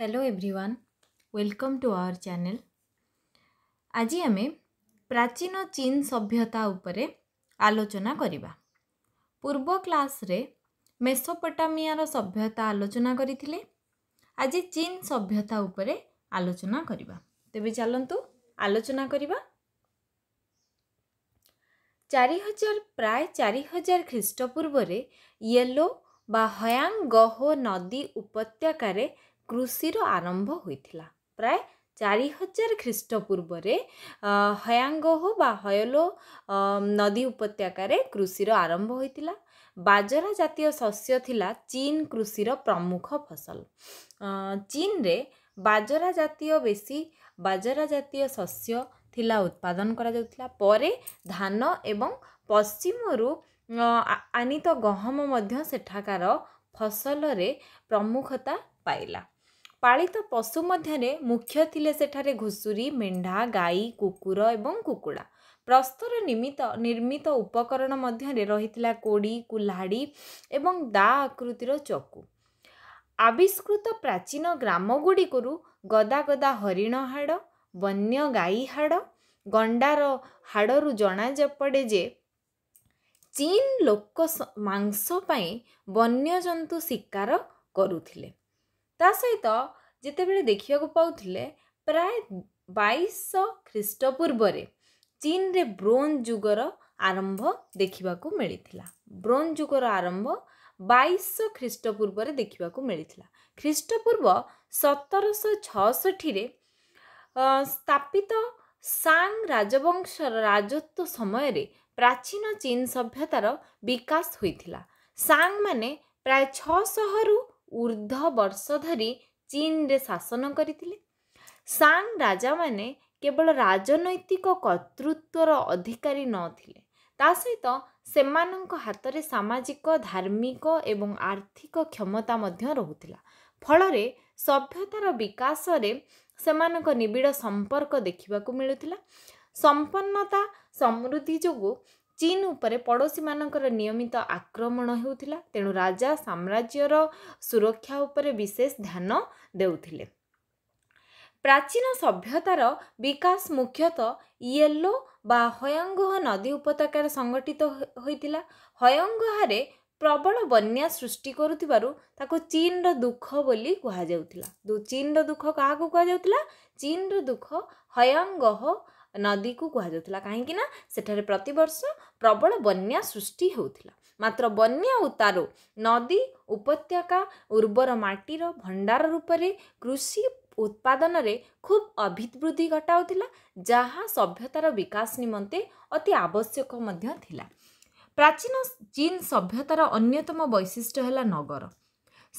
hello everyone welcome to our channel ଆଜି ଆମେ ପ୍ରାଚୀନ ଚୀନ ସଭ୍ୟତା ଉପରେ ଆଲୋଚନା କରିବା ପୂର୍ବ କ୍ଲାସ୍ରେ ମେସୋପଟାମିଆର ସଭ୍ୟତା ଆଲୋଚନା କରିଥିଲେ ଆଜି ଚୀନ ସଭ୍ୟତା ଉପରେ ଆଲୋଚନା କରିବା ତେବେ ଚାଲନ୍ତୁ ଆଲୋଚନା କରିବା ଚାରି ହଜାର ପ୍ରାୟ ଚାରି ହଜାର ଖ୍ରୀଷ୍ଟପୂର୍ବରେ ୟେଲୋ ବା ହୟାଙ୍ଗ ଗହୋ ନଦୀ ଉପତ୍ୟକାରେ କୃଷିର ଆରମ୍ଭ ହୋଇଥିଲା ପ୍ରାୟ ଚାରି ହଜାର ଖ୍ରୀଷ୍ଟପୂର୍ବରେ ହୟାଙ୍ଗହୋ ବା ହୟଲୋ ନଦୀ ଉପତ୍ୟକାରେ କୃଷିର ଆରମ୍ଭ ହୋଇଥିଲା ବାଜରା ଜାତୀୟ ଶସ୍ୟ ଥିଲା ଚୀନ କୃଷିର ପ୍ରମୁଖ ଫସଲ ଚୀନରେ ବାଜରା ଜାତୀୟ ବେଶୀ ବାଜରା ଜାତୀୟ ଶସ୍ୟ ଥିଲା ଉତ୍ପାଦନ କରାଯାଉଥିଲା ପରେ ଧାନ ଏବଂ ପଶ୍ଚିମରୁ ଆନିତ ଗହମ ମଧ୍ୟ ସେଠାକାର ଫସଲରେ ପ୍ରମୁଖତା ପାଇଲା ପାଳିତ ପଶୁ ମଧ୍ୟରେ ମୁଖ୍ୟ ଥିଲେ ସେଠାରେ ଘୁଷୁରୀ ମେଣ୍ଢା ଗାଈ କୁକୁର ଏବଂ କୁକୁଡ଼ା ପ୍ରସ୍ତର ନିମିତ ନିର୍ମିତ ଉପକରଣ ମଧ୍ୟରେ ରହିଥିଲା କୋଡ଼ି କୁଲ୍ହାଡ଼ି ଏବଂ ଦା ଆକୃତିର ଚକୁ ଆବିଷ୍କୃତ ପ୍ରାଚୀନ ଗ୍ରାମ ଗୁଡ଼ିକରୁ ଗଦା ଗଦା ହରିଣ ହାଡ଼ ବନ୍ୟ ଗାଈ ହାଡ଼ ଗଣ୍ଡାର ହାଡ଼ରୁ ପଡ଼େ ଯେ ଚୀନ ଲୋକ ମାଂସ ପାଇଁ ବନ୍ୟଜନ୍ତୁ ଶିକାର କରୁଥିଲେ ତା ସହିତ ଯେତେବେଳେ ଦେଖିବାକୁ ପାଉଥିଲେ ପ୍ରାୟ ବାଇଶ ଖ୍ରୀଷ୍ଟପୂର୍ବରେ ଚୀନରେ ବ୍ରୋଞ୍ଜ ଯୁଗର ଆରମ୍ଭ ଦେଖିବାକୁ ମିଳିଥିଲା ବ୍ରୋଞ୍ଜ ଯୁଗର ଆରମ୍ଭ ବାଇଶ ଖ୍ରୀଷ୍ଟପୂର୍ବରେ ଦେଖିବାକୁ ମିଳିଥିଲା ଖ୍ରୀଷ୍ଟପୂର୍ବ ସତରଶହ ଛଅଷଠିରେ ସ୍ଥାପିତ ସାଙ୍ଗ ରାଜବଂଶର ରାଜତ୍ୱ ସମୟରେ ପ୍ରାଚୀନ ଚୀନ ସଭ୍ୟତାର ବିକାଶ ହୋଇଥିଲା ସାଙ୍ଗମାନେ ପ୍ରାୟ ଛଅଶହରୁ ଉର୍ଦ୍ଧ ବର୍ଷ ଧରି ଚୀନରେ ଶାସନ କରିଥିଲେ ସାଙ୍ଗ ରାଜାମାନେ କେବଳ ରାଜନୈତିକ କର୍ତ୍ତୃତ୍ୱର ଅଧିକାରୀ ନଥିଲେ ତା ସହିତ ସେମାନଙ୍କ ହାତରେ ସାମାଜିକ ଧାର୍ମିକ ଏବଂ ଆର୍ଥିକ କ୍ଷମତା ମଧ୍ୟ ରହୁଥିଲା ଫଳରେ ସଭ୍ୟତାର ବିକାଶରେ ସେମାନଙ୍କ ନିବିଡ଼ ସମ୍ପର୍କ ଦେଖିବାକୁ ମିଳୁଥିଲା ସମ୍ପନ୍ନତା ସମୃଦ୍ଧି ଯୋଗୁଁ ଚୀନ ଉପରେ ପଡ଼ୋଶୀମାନଙ୍କର ନିୟମିତ ଆକ୍ରମଣ ହେଉଥିଲା ତେଣୁ ରାଜା ସାମ୍ରାଜ୍ୟର ସୁରକ୍ଷା ଉପରେ ବିଶେଷ ଧ୍ୟାନ ଦେଉଥିଲେ ପ୍ରାଚୀନ ସଭ୍ୟତାର ବିକାଶ ମୁଖ୍ୟତଃ ୟେଲୋ ବା ହୟଙ୍ଗୁହ ନଦୀ ଉପତ୍ୟକାରେ ସଂଗଠିତ ହୋଇଥିଲା ହୟଙ୍ଗୁହାରେ ପ୍ରବଳ ବନ୍ୟା ସୃଷ୍ଟି କରୁଥିବାରୁ ତାକୁ ଚୀନର ଦୁଃଖ ବୋଲି କୁହାଯାଉଥିଲା ଚୀନର ଦୁଃଖ କାହାକୁ କୁହାଯାଉଥିଲା ଚୀନର ଦୁଃଖ ହୟଙ୍ଗହ ନଦୀକୁ କୁହାଯାଉଥିଲା କାହିଁକି ନା ସେଠାରେ ପ୍ରତିବର୍ଷ ପ୍ରବଳ ବନ୍ୟା ସୃଷ୍ଟି ହେଉଥିଲା ମାତ୍ର ବନ୍ୟା ଉତାରୁ ନଦୀ ଉପତ୍ୟକା ଉର୍ବର ମାଟିର ଭଣ୍ଡାର ରୂପରେ କୃଷି ଉତ୍ପାଦନରେ ଖୁବ୍ ଅଭିବୃଦ୍ଧି ଘଟାଉଥିଲା ଯାହା ସଭ୍ୟତାର ବିକାଶ ନିମନ୍ତେ ଅତି ଆବଶ୍ୟକ ମଧ୍ୟ ଥିଲା ପ୍ରାଚୀନ ଚୀନ ସଭ୍ୟତାର ଅନ୍ୟତମ ବୈଶିଷ୍ଟ୍ୟ ହେଲା ନଗର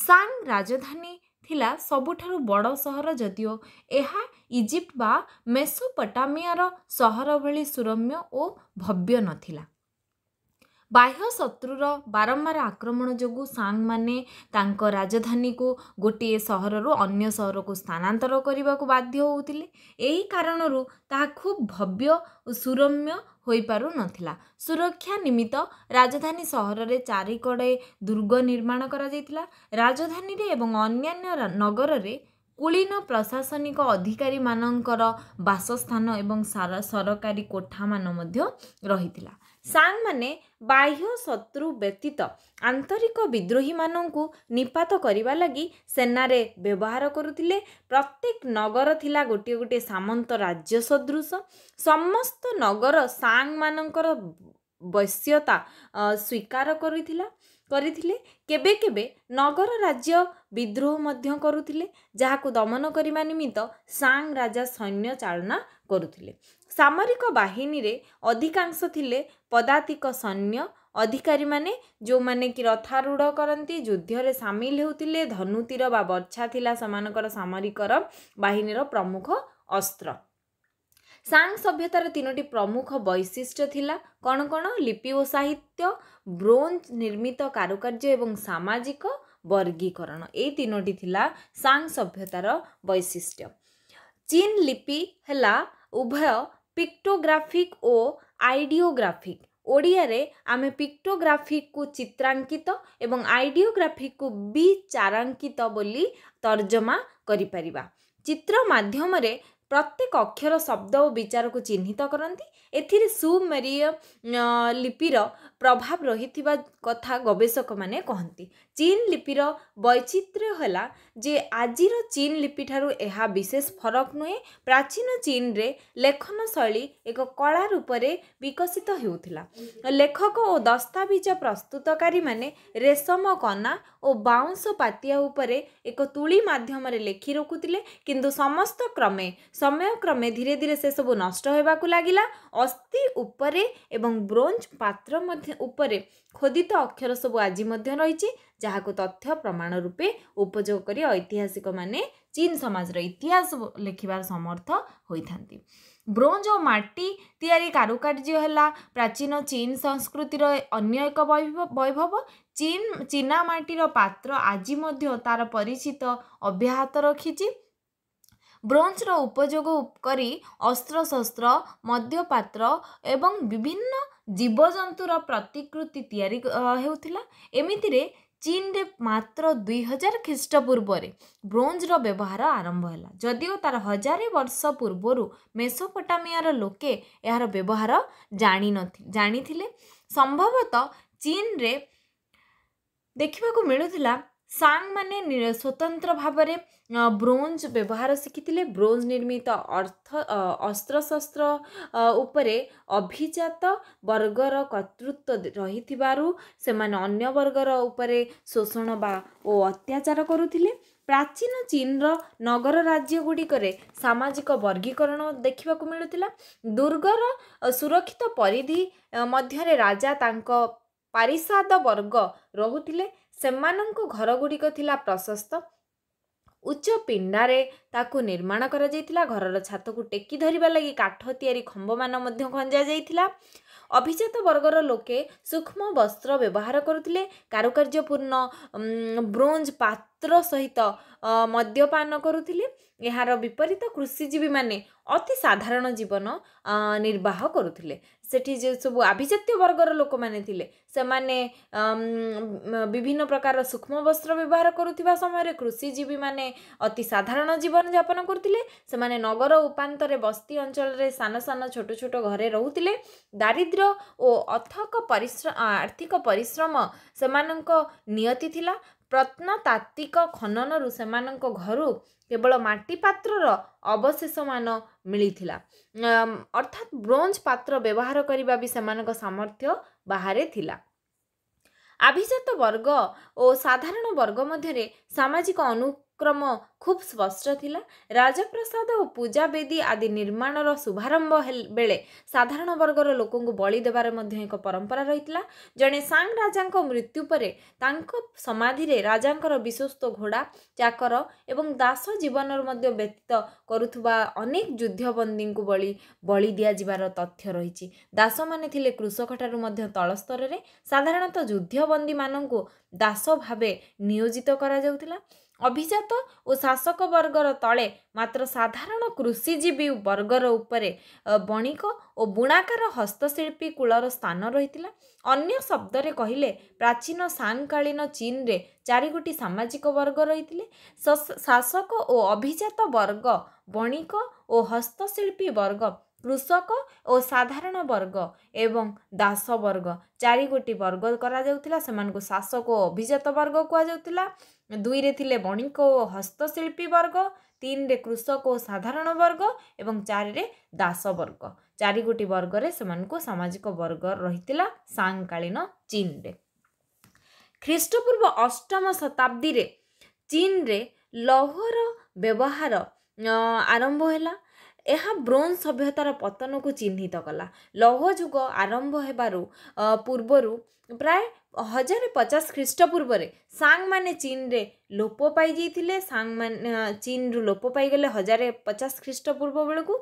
ସାଙ୍ଗ ରାଜଧାନୀ ଥିଲା ସବୁଠାରୁ ବଡ଼ ସହର ଯଦିଓ ଏହା ଇଜିପ୍ଟ ବା ମେସୋପଟାମିଆର ସହର ଭଳି ସୁରମ୍ୟ ଓ ଭବ୍ୟ ନଥିଲା ବାହ୍ୟ ଶତ୍ରୁର ବାରମ୍ବାର ଆକ୍ରମଣ ଯୋଗୁଁ ସାଙ୍ଗମାନେ ତାଙ୍କ ରାଜଧାନୀକୁ ଗୋଟିଏ ସହରରୁ ଅନ୍ୟ ସହରକୁ ସ୍ଥାନାନ୍ତର କରିବାକୁ ବାଧ୍ୟ ହେଉଥିଲେ ଏହି କାରଣରୁ ତାହା ଖୁବ୍ ଭବ୍ୟ ଓ ସୁରମ୍ୟ ହୋଇପାରୁନଥିଲା ସୁରକ୍ଷା ନିମିତ୍ତ ରାଜଧାନୀ ସହରରେ ଚାରିକଡ଼େ ଦୁର୍ଗ ନିର୍ମାଣ କରାଯାଇଥିଲା ରାଜଧାନୀରେ ଏବଂ ଅନ୍ୟାନ୍ୟ ନଗରରେ କୁଳୀନ ପ୍ରଶାସନିକ ଅଧିକାରୀମାନଙ୍କର ବାସସ୍ଥାନ ଏବଂ ସରକାରୀ କୋଠାମାନ ମଧ୍ୟ ରହିଥିଲା ସାଙ୍ଗମାନେ ବାହ୍ୟ ଶତ୍ରୁ ବ୍ୟତୀତ ଆନ୍ତରିକ ବିଦ୍ରୋହୀମାନଙ୍କୁ ନିପାତ କରିବା ଲାଗି ସେନାରେ ବ୍ୟବହାର କରୁଥିଲେ ପ୍ରତ୍ୟେକ ନଗର ଥିଲା ଗୋଟିଏ ଗୋଟିଏ ସାମନ୍ତ ରାଜ୍ୟ ସଦୃଶ ସମସ୍ତ ନଗର ସାଙ୍ଗମାନଙ୍କର ବୈଶ୍ୟତା ସ୍ୱୀକାର କରିଥିଲା କରିଥିଲେ କେବେ କେବେ ନଗର ରାଜ୍ୟ ବିଦ୍ରୋହ ମଧ୍ୟ କରୁଥିଲେ ଯାହାକୁ ଦମନ କରିବା ନିମିତ୍ତ ସାଙ୍ଗ ରାଜା ସୈନ୍ୟ ଚାଳନା କରୁଥିଲେ ସାମରିକ ବାହିନୀରେ ଅଧିକାଂଶ ଥିଲେ ପଦାତିକ ସୈନ୍ୟ ଅଧିକାରୀମାନେ ଯେଉଁମାନେ କି ରଥାରୂଢ଼ କରନ୍ତି ଯୁଦ୍ଧରେ ସାମିଲ ହେଉଥିଲେ ଧନୁତିର ବା ବର୍ଷା ଥିଲା ସେମାନଙ୍କର ସାମରିକର ବାହିନୀର ପ୍ରମୁଖ ଅସ୍ତ୍ର ସାଙ୍ଗ ସଭ୍ୟତାର ତିନୋଟି ପ୍ରମୁଖ ବୈଶିଷ୍ଟ୍ୟ ଥିଲା କ'ଣ କ'ଣ ଲିପି ଓ ସାହିତ୍ୟ ବ୍ରୋଞ୍ଜ ନିର୍ମିତ କାରୁକାର୍ଯ୍ୟ ଏବଂ ସାମାଜିକ ବର୍ଗୀକରଣ ଏଇ ତିନୋଟି ଥିଲା ସାଙ୍ଗ ସଭ୍ୟତାର ବୈଶିଷ୍ଟ୍ୟ ଚୀନ୍ ଲିପି ହେଲା ଉଭୟ ପିକ୍ଟୋଗ୍ରାଫିକ୍ ଓ ଆଇଡ଼ିଓଗ୍ରାଫିକ୍ ଓଡ଼ିଆରେ ଆମେ ପିକ୍ଟୋଗ୍ରାଫିକ୍କୁ ଚିତ୍ରାଙ୍କିତ ଏବଂ ଆଇଡ଼ିଓଗ୍ରାଫିକ୍କୁ ବିଚାରାଙ୍କିତ ବୋଲି ତର୍ଜମା କରିପାରିବା ଚିତ୍ର ମାଧ୍ୟମରେ ପ୍ରତ୍ୟେକ ଅକ୍ଷର ଶବ୍ଦ ଓ ବିଚାରକୁ ଚିହ୍ନିତ କରନ୍ତି ଏଥିରେ ସୁମେରିୟ ଲିପିର ପ୍ରଭାବ ରହିଥିବା କଥା ଗବେଷକମାନେ କହନ୍ତି ଚୀନ୍ ଲିପିର ବୈଚିତ୍ର୍ୟ ହେଲା ଯେ ଆଜିର ଚୀନ୍ ଲିପିଠାରୁ ଏହା ବିଶେଷ ଫରକ ନୁହେଁ ପ୍ରାଚୀନ ଚୀନ୍ରେ ଲେଖନ ଶୈଳୀ ଏକ କଳା ରୂପରେ ବିକଶିତ ହେଉଥିଲା ଲେଖକ ଓ ଦସ୍ତାବିଜ ପ୍ରସ୍ତୁତକାରୀମାନେ ରେଶମ କନା ଓ ବାଉଁଶ ପାତିଆ ଉପରେ ଏକ ତୁଳି ମାଧ୍ୟମରେ ଲେଖି ରଖୁଥିଲେ କିନ୍ତୁ ସମସ୍ତ କ୍ରମେ ସମୟ କ୍ରମେ ଧୀରେ ଧୀରେ ସେସବୁ ନଷ୍ଟ ହେବାକୁ ଲାଗିଲା ଅସ୍ଥି ଉପରେ ଏବଂ ବ୍ରୋଞ୍ଜ ପାତ୍ର ମଧ୍ୟ ଉପରେ ଖୋଦିତ ଅକ୍ଷର ସବୁ ଆଜି ମଧ୍ୟ ରହିଛି ଯାହାକୁ ତଥ୍ୟ ପ୍ରମାଣ ରୂପେ ଉପଯୋଗ କରି ଐତିହାସିକମାନେ ଚୀନ ସମାଜର ଇତିହାସ ଲେଖିବାର ସମର୍ଥ ହୋଇଥାନ୍ତି ବ୍ରୋଞ୍ଜ ଓ ମାଟି ତିଆରି କାରୁକାର୍ଯ୍ୟ ହେଲା ପ୍ରାଚୀନ ଚୀନ ସଂସ୍କୃତିର ଅନ୍ୟ ଏକ ବୈଭବ ଚୀନ ଚୀନା ମାଟିର ପାତ୍ର ଆଜି ମଧ୍ୟ ତା'ର ପରିଚିତ ଅବ୍ୟାହତ ରଖିଛି ବ୍ରୋଞ୍ଜର ଉପଯୋଗ କରି ଅସ୍ତ୍ରଶସ୍ତ୍ର ମଦ୍ୟପାତ୍ର ଏବଂ ବିଭିନ୍ନ ଜୀବଜନ୍ତୁର ପ୍ରତିକୃତି ତିଆରି ହେଉଥିଲା ଏମିତିରେ ଚୀନରେ ମାତ୍ର ଦୁଇ ହଜାର ଖ୍ରୀଷ୍ଟ ପୂର୍ବରେ ବ୍ରୋଞ୍ଜର ବ୍ୟବହାର ଆରମ୍ଭ ହେଲା ଯଦିଓ ତା'ର ହଜାରେ ବର୍ଷ ପୂର୍ବରୁ ମେସୋପଟାମିଆର ଲୋକେ ଏହାର ବ୍ୟବହାର ଜାଣିନଥିଲେ ଜାଣିଥିଲେ ସମ୍ଭବତଃ ଚୀନରେ ଦେଖିବାକୁ ମିଳୁଥିଲା ସାଙ୍ଗମାନେ ସ୍ୱତନ୍ତ୍ର ଭାବରେ ବ୍ରୋଞ୍ଜ ବ୍ୟବହାର ଶିଖିଥିଲେ ବ୍ରୋଞ୍ଜ ନିର୍ମିତ ଅର୍ଥ ଅସ୍ତ୍ରଶସ୍ତ୍ର ଉପରେ ଅଭିଜାତ ବର୍ଗର କର୍ତ୍ତୃତ୍ୱ ରହିଥିବାରୁ ସେମାନେ ଅନ୍ୟ ବର୍ଗର ଉପରେ ଶୋଷଣ ବା ଓ ଅତ୍ୟାଚାର କରୁଥିଲେ ପ୍ରାଚୀନ ଚୀନର ନଗର ରାଜ୍ୟଗୁଡ଼ିକରେ ସାମାଜିକ ବର୍ଗୀକରଣ ଦେଖିବାକୁ ମିଳୁଥିଲା ଦୁର୍ଗର ସୁରକ୍ଷିତ ପରିଧି ମଧ୍ୟରେ ରାଜା ତାଙ୍କ ପାରିସାଦ ବର୍ଗ ରହୁଥିଲେ ସେମାନଙ୍କ ଘରଗୁଡ଼ିକ ଥିଲା ପ୍ରଶସ୍ତ ଉଚ୍ଚ ପିଣ୍ଡାରେ ତାକୁ ନିର୍ମାଣ କରାଯାଇଥିଲା ଘରର ଛାତକୁ ଟେକି ଧରିବା ଲାଗି କାଠ ତିଆରି ଖମ୍ବମାନ ମଧ୍ୟ ଖଞ୍ଜାଯାଇଥିଲା ଅଭିଜାତ ବର୍ଗର ଲୋକେ ସୂକ୍ଷ୍ମ ବସ୍ତ୍ର ବ୍ୟବହାର କରୁଥିଲେ କାରୁକାର୍ଯ୍ୟପୂର୍ଣ୍ଣ ବ୍ରୋଞ୍ଜ ପାତ୍ର ସହିତ ମଦ୍ୟପାନ କରୁଥିଲେ ଏହାର ବିପରୀତ କୃଷିଜୀବୀମାନେ ଅତି ସାଧାରଣ ଜୀବନ ନିର୍ବାହ କରୁଥିଲେ ସେଠି ଯେଉଁ ସବୁ ଆଭିଜାତ୍ୟ ବର୍ଗର ଲୋକମାନେ ଥିଲେ ସେମାନେ ବିଭିନ୍ନ ପ୍ରକାର ସୂକ୍ଷ୍ମ ବସ୍ତ୍ର ବ୍ୟବହାର କରୁଥିବା ସମୟରେ କୃଷିଜୀବୀମାନେ ଅତି ସାଧାରଣ ଜୀବନ ଯାପନ କରୁଥିଲେ ସେମାନେ ନଗର ଉପାନ୍ତରେ ବସ୍ତି ଅଞ୍ଚଳରେ ସାନ ସାନ ଛୋଟ ଛୋଟ ଘରେ ରହୁଥିଲେ ଦାରିଦ୍ର୍ୟ ଓ ଅଥକ ପରିଶ୍ରମ ଆର୍ଥିକ ପରିଶ୍ରମ ସେମାନଙ୍କ ନିୟତି ଥିଲା ପ୍ରତ୍ନତାତ୍ତ୍ୱିକ ଖନନରୁ ସେମାନଙ୍କ ଘରୁ କେବଳ ମାଟି ପାତ୍ରର ଅବଶେଷମାନ ମିଳିଥିଲା ଅର୍ଥାତ୍ ବ୍ରୋଞ୍ଜ ପାତ୍ର ବ୍ୟବହାର କରିବା ବି ସେମାନଙ୍କ ସାମର୍ଥ୍ୟ ବାହାରେ ଥିଲା ଆଭିଜାତ ବର୍ଗ ଓ ସାଧାରଣ ବର୍ଗ ମଧ୍ୟରେ ସାମାଜିକ ଅନୁ କ୍ରମ ଖୁବ୍ ସ୍ପଷ୍ଟ ଥିଲା ରାଜପ୍ରସାଦ ଓ ପୂଜା ବେଦୀ ଆଦି ନିର୍ମାଣର ଶୁଭାରମ୍ଭ ବେଳେ ସାଧାରଣ ବର୍ଗର ଲୋକଙ୍କୁ ବଳି ଦେବାର ମଧ୍ୟ ଏକ ପରମ୍ପରା ରହିଥିଲା ଜଣେ ସାଙ୍ଗ ରାଜାଙ୍କ ମୃତ୍ୟୁ ପରେ ତାଙ୍କ ସମାଧିରେ ରାଜାଙ୍କର ବିଶ୍ୱସ୍ତ ଘୋଡ଼ା ଚାକର ଏବଂ ଦାସ ଜୀବନରୁ ମଧ୍ୟ ବ୍ୟତୀତ କରୁଥିବା ଅନେକ ଯୁଦ୍ଧବନ୍ଦୀଙ୍କୁ ବଳି ବଳି ଦିଆଯିବାର ତଥ୍ୟ ରହିଛି ଦାସମାନେ ଥିଲେ କୃଷକ ଠାରୁ ମଧ୍ୟ ତଳସ୍ତରରେ ସାଧାରଣତଃ ଯୁଦ୍ଧବନ୍ଦୀମାନଙ୍କୁ ଦାସ ଭାବେ ନିୟୋଜିତ କରାଯାଉଥିଲା ଅଭିଜାତ ଓ ଶାସକ ବର୍ଗର ତଳେ ମାତ୍ର ସାଧାରଣ କୃଷିଜୀବୀ ବର୍ଗର ଉପରେ ବଣିକ ଓ ବୁଣାକାର ହସ୍ତଶିଳ୍ପୀ କୂଳର ସ୍ଥାନ ରହିଥିଲା ଅନ୍ୟ ଶବ୍ଦରେ କହିଲେ ପ୍ରାଚୀନ ସାଂକାଳୀନ ଚୀନରେ ଚାରିଗୋଟି ସାମାଜିକ ବର୍ଗ ରହିଥିଲେ ଶାସକ ଓ ଅଭିଜାତ ବର୍ଗ ବଣିକ ଓ ହସ୍ତଶିଳ୍ପୀ ବର୍ଗ କୃଷକ ଓ ସାଧାରଣ ବର୍ଗ ଏବଂ ଦାସ ବର୍ଗ ଚାରି ଗୋଟି ବର୍ଗ କରାଯାଉଥିଲା ସେମାନଙ୍କୁ ଶାସକ ଓ ଅଭିଜାତ ବର୍ଗ କୁହାଯାଉଥିଲା ଦୁଇରେ ଥିଲେ ବଣିକ ଓ ହସ୍ତଶିଳ୍ପୀ ବର୍ଗ ତିନିରେ କୃଷକ ଓ ସାଧାରଣ ବର୍ଗ ଏବଂ ଚାରିରେ ଦାସ ବର୍ଗ ଚାରି ଗୋଟି ବର୍ଗରେ ସେମାନଙ୍କୁ ସାମାଜିକ ବର୍ଗ ରହିଥିଲା ସାଂକାଳୀନ ଚୀନରେ ଖ୍ରୀଷ୍ଟପୂର୍ବ ଅଷ୍ଟମ ଶତାବ୍ଦୀରେ ଚୀନରେ ଲୌହର ବ୍ୟବହାର ଆରମ୍ଭ ହେଲା ଏହା ବ୍ରୋଞ୍ଜ ସଭ୍ୟତାର ପତନକୁ ଚିହ୍ନିତ କଲା ଲୌହ ଯୁଗ ଆରମ୍ଭ ହେବାରୁ ପୂର୍ବରୁ ପ୍ରାୟ ହଜାରେ ପଚାଶ ଖ୍ରୀଷ୍ଟ ପୂର୍ବରେ ସାଙ୍ଗମାନେ ଚୀନରେ ଲୋପ ପାଇଯାଇଥିଲେ ସାଙ୍ଗମାନେ ଚୀନରୁ ଲୋପ ପାଇଗଲେ ହଜାରେ ପଚାଶ ଖ୍ରୀଷ୍ଟ ପୂର୍ବ ବେଳକୁ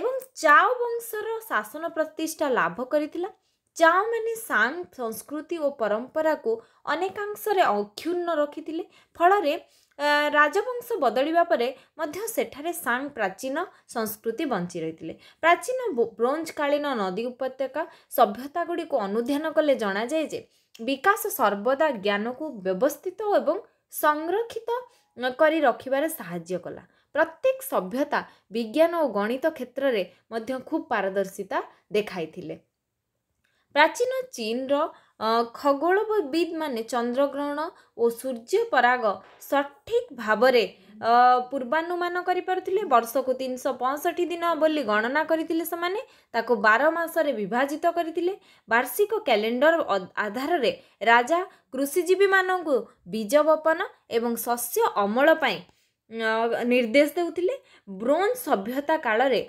ଏବଂ ଚାଓ ବଂଶର ଶାସନ ପ୍ରତିଷ୍ଠା ଲାଭ କରିଥିଲା ଚାଓମାନେ ସାଙ୍ଗ ସଂସ୍କୃତି ଓ ପରମ୍ପରାକୁ ଅନେକାଂଶରେ ଅକ୍ଷୁର୍ଣ୍ଣ ରଖିଥିଲେ ଫଳରେ ରାଜବଂଶ ବଦଳିବା ପରେ ମଧ୍ୟ ସେଠାରେ ସାଙ୍ଗ ପ୍ରାଚୀନ ସଂସ୍କୃତି ବଞ୍ଚି ରହିଥିଲେ ପ୍ରାଚୀନ ବ୍ରୋଞ୍ଜ କାଳୀନ ନଦୀ ଉପତ୍ୟକା ସଭ୍ୟତା ଗୁଡ଼ିକୁ ଅନୁଧ୍ୟାନ କଲେ ଜଣାଯାଏ ଯେ ବିକାଶ ସର୍ବଦା ଜ୍ଞାନକୁ ବ୍ୟବସ୍ଥିତ ଏବଂ ସଂରକ୍ଷିତ କରି ରଖିବାରେ ସାହାଯ୍ୟ କଲା ପ୍ରତ୍ୟେକ ସଭ୍ୟତା ବିଜ୍ଞାନ ଓ ଗଣିତ କ୍ଷେତ୍ରରେ ମଧ୍ୟ ଖୁବ୍ ପାରଦର୍ଶିତା ଦେଖାଇଥିଲେ ପ୍ରାଚୀନ ଚୀନର ଖଗୋଳ ବିଦମାନେ ଚନ୍ଦ୍ରଗ୍ରହଣ ଓ ସୂର୍ଯ୍ୟ ପରାଗ ସଠିକ୍ ଭାବରେ ପୂର୍ବାନୁମାନ କରିପାରୁଥିଲେ ବର୍ଷକୁ ତିନିଶହ ପଞ୍ଚଷଠି ଦିନ ବୋଲି ଗଣନା କରିଥିଲେ ସେମାନେ ତାକୁ ବାର ମାସରେ ବିଭାଜିତ କରିଥିଲେ ବାର୍ଷିକ କ୍ୟାଲେଣ୍ଡର ଆଧାରରେ ରାଜା କୃଷିଜୀବୀମାନଙ୍କୁ ବୀଜ ବପନ ଏବଂ ଶସ୍ୟ ଅମଳ ପାଇଁ ନିର୍ଦ୍ଦେଶ ଦେଉଥିଲେ ବ୍ରୋଞ୍ଜ ସଭ୍ୟତା କାଳରେ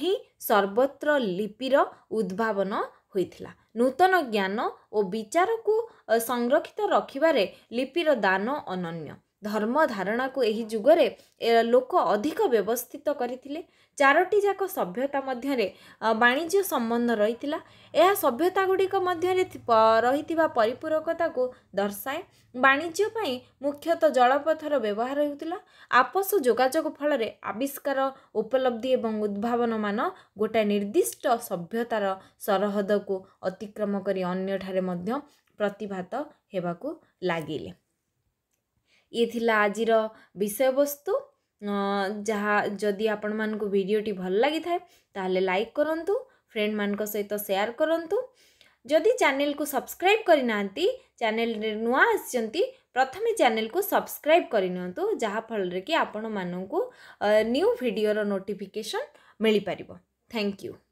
ହିଁ ସର୍ବତ୍ର ଲିପିର ଉଦ୍ଭାବନ ହୋଇଥିଲା ନୂତନ ଜ୍ଞାନ ଓ ବିଚାରକୁ ସଂରକ୍ଷିତ ରଖିବାରେ ଲିପିର ଦାନ ଅନନ୍ୟ ଧର୍ମ ଧାରଣାକୁ ଏହି ଯୁଗରେ ଲୋକ ଅଧିକ ବ୍ୟବସ୍ଥିତ କରିଥିଲେ ଚାରୋଟି ଯାକ ସଭ୍ୟତା ମଧ୍ୟରେ ବାଣିଜ୍ୟ ସମ୍ବନ୍ଧ ରହିଥିଲା ଏହା ସଭ୍ୟତା ଗୁଡ଼ିକ ମଧ୍ୟରେ ରହିଥିବା ପରିପୂରକତାକୁ ଦର୍ଶାଏ ବାଣିଜ୍ୟ ପାଇଁ ମୁଖ୍ୟତଃ ଜଳପଥର ବ୍ୟବହାର ହେଉଥିଲା ଆପୋଷ ଯୋଗାଯୋଗ ଫଳରେ ଆବିଷ୍କାର ଉପଲବ୍ଧି ଏବଂ ଉଦ୍ଭାବନମାନ ଗୋଟାଏ ନିର୍ଦ୍ଦିଷ୍ଟ ସଭ୍ୟତାର ସରହଦକୁ ଅତିକ୍ରମ କରି ଅନ୍ୟଠାରେ ମଧ୍ୟ ପ୍ରତିଭାତ ହେବାକୁ ଲାଗିଲେ ଇଏ ଥିଲା ଆଜିର ବିଷୟବସ୍ତୁ ଯାହା ଯଦି ଆପଣମାନଙ୍କୁ ଭିଡ଼ିଓଟି ଭଲ ଲାଗିଥାଏ ତାହେଲେ ଲାଇକ୍ କରନ୍ତୁ ଫ୍ରେଣ୍ଡମାନଙ୍କ ସହିତ ସେୟାର କରନ୍ତୁ ଯଦି ଚ୍ୟାନେଲକୁ ସବସ୍କ୍ରାଇବ୍ କରିନାହାନ୍ତି ଚ୍ୟାନେଲରେ ନୂଆ ଆସିଛନ୍ତି ପ୍ରଥମେ ଚ୍ୟାନେଲକୁ ସବସ୍କ୍ରାଇବ୍ କରିନିଅନ୍ତୁ ଯାହାଫଳରେ କି ଆପଣମାନଙ୍କୁ ନ୍ୟୁ ଭିଡ଼ିଓର ନୋଟିଫିକେସନ୍ ମିଳିପାରିବ ଥ୍ୟାଙ୍କ ୟୁ